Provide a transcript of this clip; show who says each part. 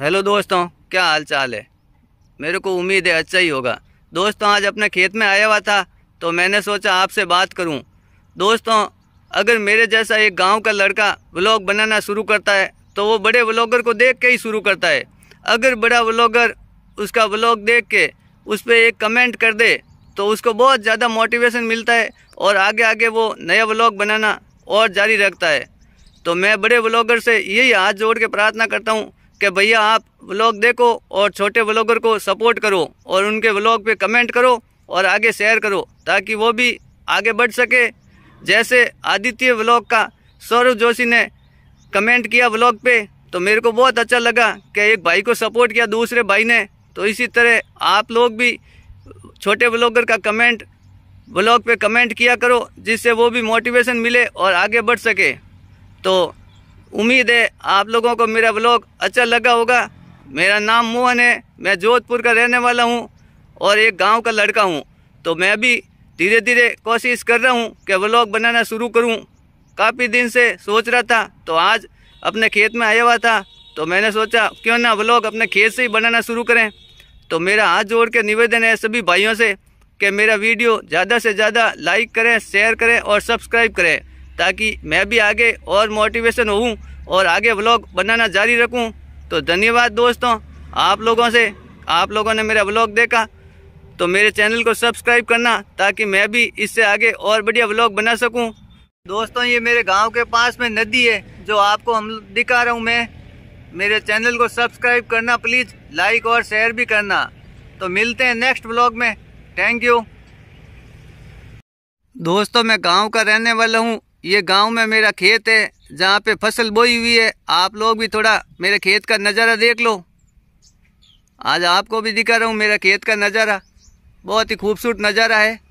Speaker 1: hello दोस्तों क्या हाल चाल है मेरे को उम्मीद है अच्छा ही होगा दोस्तों आज अपने खेत में आया हुआ था तो मैंने सोचा आपसे बात करूं दोस्तों अगर मेरे जैसा एक गांव का लड़का व्लॉग बनाना शुरू करता है तो वो बड़े व्लॉगर को देख के ही शुरू करता है अगर बड़ा व्लॉगर उसका व्लॉग देख के उस पर एक कमेंट कर दे तो उसको बहुत ज़्यादा मोटिवेशन मिलता है और आगे आगे वो नया व्लॉग बनाना और जारी रखता है तो मैं बड़े व्लॉगर से यही हाथ जोड़ के प्रार्थना करता हूँ कि भैया आप व्लॉग देखो और छोटे व्लॉगर को सपोर्ट करो और उनके व्लॉग पे कमेंट करो और आगे शेयर करो ताकि वो भी आगे बढ़ सके जैसे आदित्य व्लॉग का सौरभ जोशी ने कमेंट किया व्लॉग पे तो मेरे को बहुत अच्छा लगा कि एक भाई को सपोर्ट किया दूसरे भाई ने तो इसी तरह आप लोग भी छोटे व्लॉगर का कमेंट ब्लॉग पे कमेंट किया करो जिससे वो भी मोटिवेशन मिले और आगे बढ़ सके तो उम्मीद है आप लोगों को मेरा ब्लॉग अच्छा लगा होगा मेरा नाम मोहन है मैं जोधपुर का रहने वाला हूँ और एक गांव का लड़का हूँ तो मैं भी धीरे धीरे कोशिश कर रहा हूँ कि व्लॉग बनाना शुरू करूँ काफ़ी दिन से सोच रहा था तो आज अपने खेत में आया हुआ था तो मैंने सोचा क्यों ना ब्लॉग अपने खेत से ही बनाना शुरू करें तो मेरा हाथ जोड़ के निवेदन है सभी भाइयों से कि मेरा वीडियो ज़्यादा से ज़्यादा लाइक करें शेयर करें और सब्सक्राइब करें ताकि मैं भी आगे और मोटिवेशन हो और आगे ब्लॉग बनाना जारी रखूँ तो धन्यवाद दोस्तों आप लोगों से आप लोगों ने मेरा ब्लॉग देखा तो मेरे चैनल को सब्सक्राइब करना ताकि मैं भी इससे आगे और बढ़िया ब्लॉग बना सकूं दोस्तों ये मेरे गांव के पास में नदी है जो आपको हम दिखा रहा हूं मैं मेरे चैनल को सब्सक्राइब करना प्लीज़ लाइक और शेयर भी करना तो मिलते हैं नेक्स्ट ब्लॉग में थैंक यू दोस्तों मैं गांव का रहने वाला हूँ ये गांव में मेरा खेत है जहाँ पे फसल बोई हुई है आप लोग भी थोड़ा मेरे खेत का नज़ारा देख लो आज आपको भी दिखा रहा हूँ मेरा खेत का नज़ारा बहुत ही खूबसूरत नज़ारा है